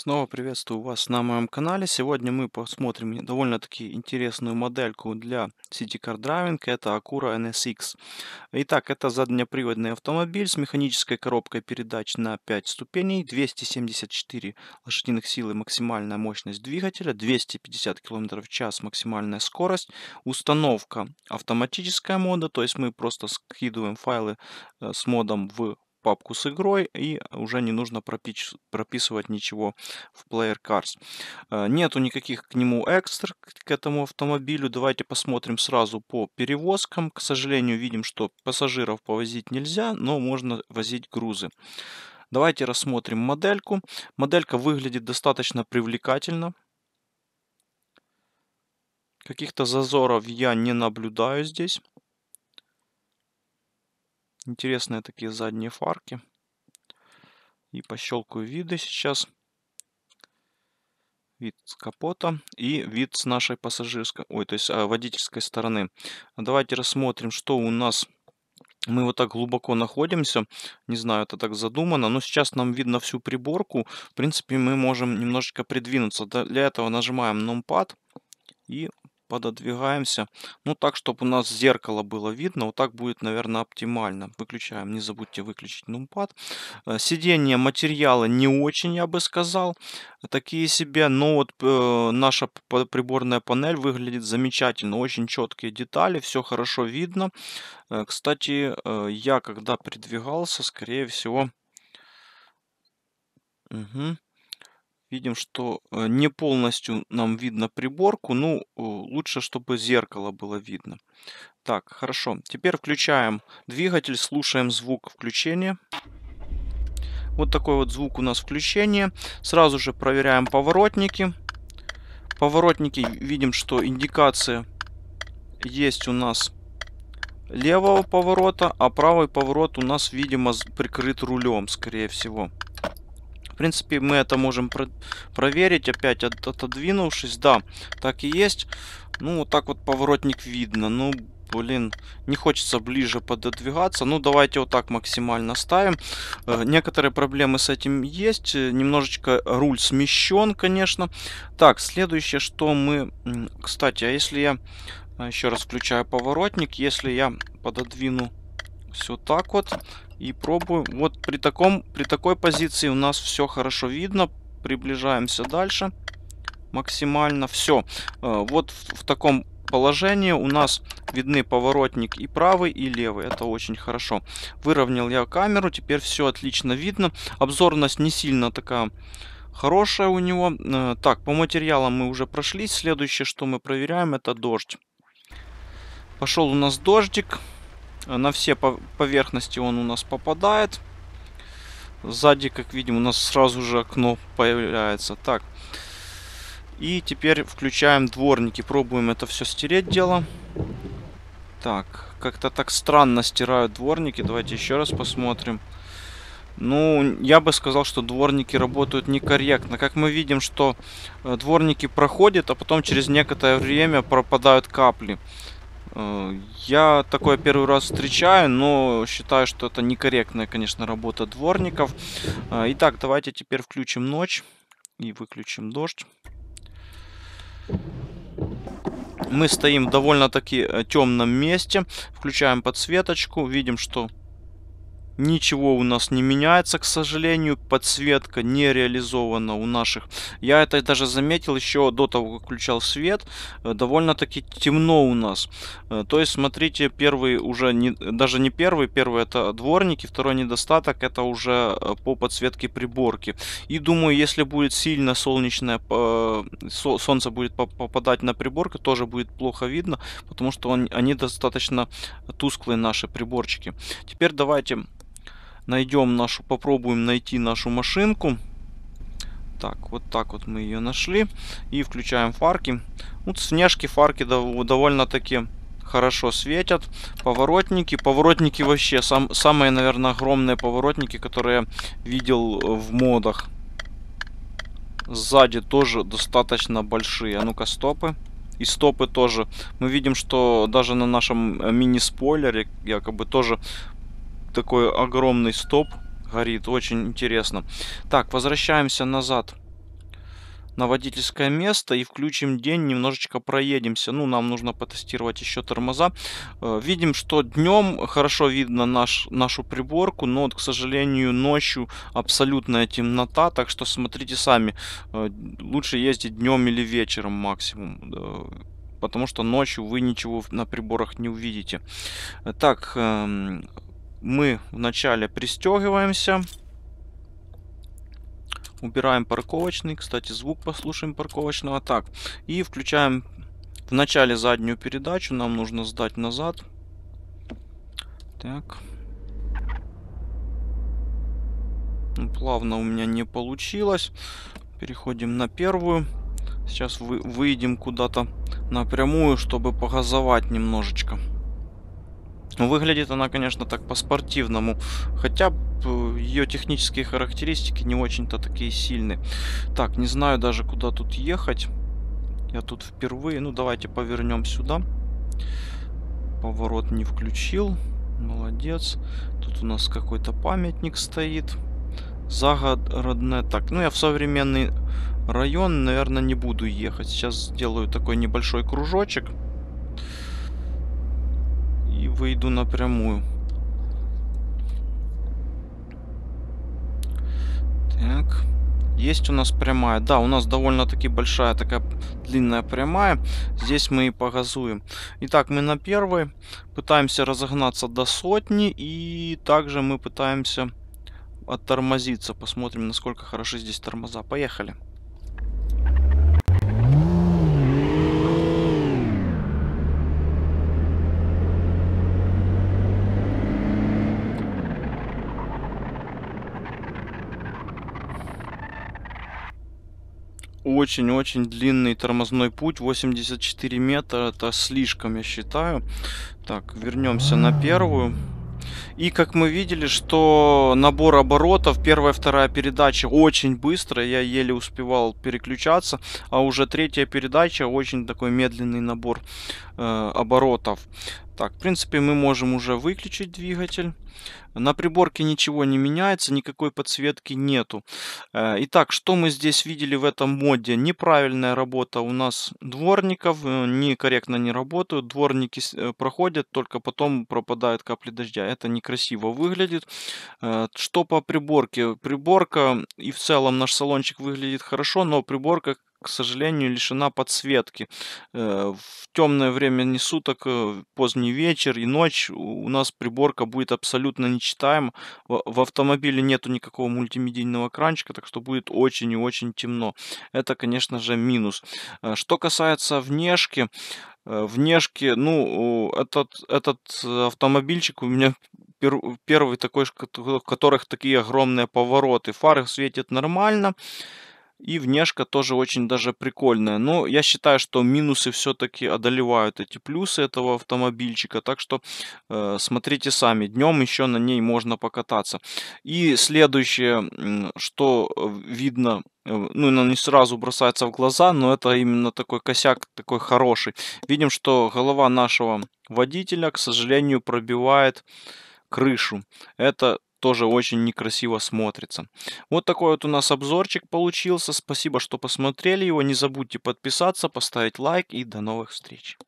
Снова приветствую вас на моем канале. Сегодня мы посмотрим довольно-таки интересную модельку для City Car Driving. Это Acura NSX. Итак, это заднеприводный автомобиль с механической коробкой передач на 5 ступеней, 274 лошадиных силы максимальная мощность двигателя, 250 км в час максимальная скорость. Установка автоматическая мода, то есть мы просто скидываем файлы э, с модом в папку с игрой и уже не нужно пропич... прописывать ничего в Player Cars. Э, нету никаких к нему экстр к этому автомобилю. Давайте посмотрим сразу по перевозкам. К сожалению, видим, что пассажиров повозить нельзя, но можно возить грузы. Давайте рассмотрим модельку. Моделька выглядит достаточно привлекательно. Каких-то зазоров я не наблюдаю здесь. Интересные такие задние фарки. И пощелкаю виды сейчас. Вид с капота и вид с нашей пассажирской, ой, то есть а, водительской стороны. Давайте рассмотрим, что у нас мы вот так глубоко находимся, не знаю, это так задумано, но сейчас нам видно всю приборку. В принципе, мы можем немножечко придвинуться. Для этого нажимаем numpad и пододвигаемся. Ну, так, чтобы у нас зеркало было видно. Вот так будет, наверное, оптимально. Выключаем. Не забудьте выключить нумпад. Э, Сидение материала не очень, я бы сказал. Такие себе. Но вот э, наша приборная панель выглядит замечательно. Очень четкие детали. Все хорошо видно. Э, кстати, э, я когда придвигался, скорее всего... Угу. Видим, что э, не полностью нам видно приборку. Ну, э, лучше, чтобы зеркало было видно. Так, хорошо. Теперь включаем двигатель, слушаем звук включения. Вот такой вот звук у нас включения. Сразу же проверяем поворотники. Поворотники видим, что индикация есть у нас левого поворота, а правый поворот у нас, видимо, прикрыт рулем, скорее всего принципе, мы это можем про проверить, опять от отодвинувшись. Да, так и есть. Ну, вот так вот поворотник видно. Ну, блин, не хочется ближе пододвигаться. Ну, давайте вот так максимально ставим. Э, некоторые проблемы с этим есть. Немножечко руль смещен, конечно. Так, следующее, что мы... Кстати, а если я э, еще раз включаю поворотник, если я пододвину все так вот. И пробуем. Вот при, таком, при такой позиции у нас все хорошо видно. Приближаемся дальше максимально. Все. Э, вот в, в таком положении у нас видны поворотник и правый, и левый. Это очень хорошо. Выровнял я камеру. Теперь все отлично видно. Обзорность не сильно такая хорошая у него. Э, так, по материалам мы уже прошли. Следующее, что мы проверяем, это дождь. Пошел у нас дождик. На все поверхности он у нас попадает. Сзади, как видим, у нас сразу же окно появляется. Так. И теперь включаем дворники. Пробуем это все стереть дело. Так, как-то так странно стирают дворники. Давайте еще раз посмотрим. Ну, я бы сказал, что дворники работают некорректно. Как мы видим, что э, дворники проходят, а потом через некоторое время пропадают капли. Э, я такое первый раз встречаю, но считаю, что это некорректная, конечно, работа дворников. Э, итак, давайте теперь включим ночь и выключим дождь. Мы стоим в довольно-таки э, темном месте, включаем подсветочку, видим, что Ничего у нас не меняется, к сожалению. Подсветка не реализована у наших. Я это даже заметил еще до того, как включал свет. Э, довольно-таки темно у нас. Э, то есть, смотрите, первый уже, не, даже не первый, первый это дворники, второй недостаток это уже э, по подсветке приборки. И думаю, если будет сильно солнечное, солнце будет попадать на приборку, тоже будет плохо видно, потому что он, они достаточно тусклые наши приборчики. Теперь давайте найдем нашу, попробуем найти нашу машинку. Так, вот так вот мы ее нашли. И включаем фарки. Вот снежки, фарки довольно-таки хорошо светят. Поворотники. Поворотники вообще сам, самые, наверное, огромные поворотники, которые я видел э, в модах. Сзади тоже достаточно большие. А ну-ка, стопы. И стопы тоже. Мы видим, что даже на нашем э, мини-спойлере якобы тоже такой огромный стоп горит. Очень интересно. Так, возвращаемся назад на водительское место и включим день, немножечко проедемся. Ну, нам нужно потестировать еще тормоза. Э, видим, что днем хорошо видно наш, нашу приборку, но, вот, к сожалению, ночью абсолютная темнота, так что смотрите сами. Э, лучше ездить днем или вечером максимум потому что ночью вы ничего на приборах не увидите. Э, так, эм, мы вначале пристегиваемся. Убираем парковочный. Кстати, звук послушаем парковочного. Так, и включаем в начале заднюю передачу. Нам нужно сдать назад. Так. Ну, плавно у меня не получилось. Переходим на первую. Сейчас вы, выйдем куда-то напрямую, чтобы погазовать немножечко. Ну, выглядит она, конечно, так по-спортивному, хотя э, ее технические характеристики не очень-то такие сильные. Так, не знаю даже, куда тут ехать. Я тут впервые. Ну, давайте повернем сюда. Поворот не включил. Молодец. Тут у нас какой-то памятник стоит. Загородная. Так, ну я в современный район, наверное, не буду ехать. Сейчас сделаю такой небольшой Кружочек выйду напрямую. Так. Есть у нас прямая. Да, у нас довольно-таки большая такая длинная прямая. Здесь мы и погазуем. Итак, мы на первой. Пытаемся разогнаться до сотни. И также мы пытаемся оттормозиться. Посмотрим, насколько хороши здесь тормоза. Поехали. Поехали. очень-очень длинный тормозной путь, 84 метра, это слишком, я считаю. Так, вернемся на первую. И как мы видели, что набор оборотов, первая, вторая передача очень быстро, я еле успевал переключаться, а уже третья передача очень такой медленный набор э, оборотов. Так, в принципе, мы можем уже выключить двигатель. На приборке ничего не меняется, никакой подсветки нету. Э, итак, что мы здесь видели в этом моде? Неправильная работа у нас дворников, э, некорректно не работают. Дворники э, проходят, только потом пропадают капли дождя. Это некрасиво выглядит. Что по приборке? Приборка и в целом наш салончик выглядит хорошо, но приборка к сожалению, лишена подсветки. Э, в темное время не суток, э, поздний вечер и ночь у нас приборка будет абсолютно нечитаема. В автомобиле нету никакого мультимедийного кранчика, так что будет очень и очень темно. Это, конечно же, минус. Э, что касается внешки, внешки, ну, этот, этот автомобильчик у меня первый такой, в которых такие огромные повороты. Фары светят нормально. И внешка тоже очень даже прикольная. Но я считаю, что минусы все-таки одолевают эти плюсы этого автомобильчика. Так что э, смотрите сами. Днем еще на ней можно покататься. И следующее, что э, видно э, ну, она не сразу бросается в глаза, но это именно такой косяк, такой хороший. Видим, что голова нашего водителя, к сожалению, пробивает крышу. Это тоже очень некрасиво смотрится. Вот такой вот у нас обзорчик получился. Спасибо, что посмотрели его. Не забудьте подписаться, поставить лайк и до новых встреч.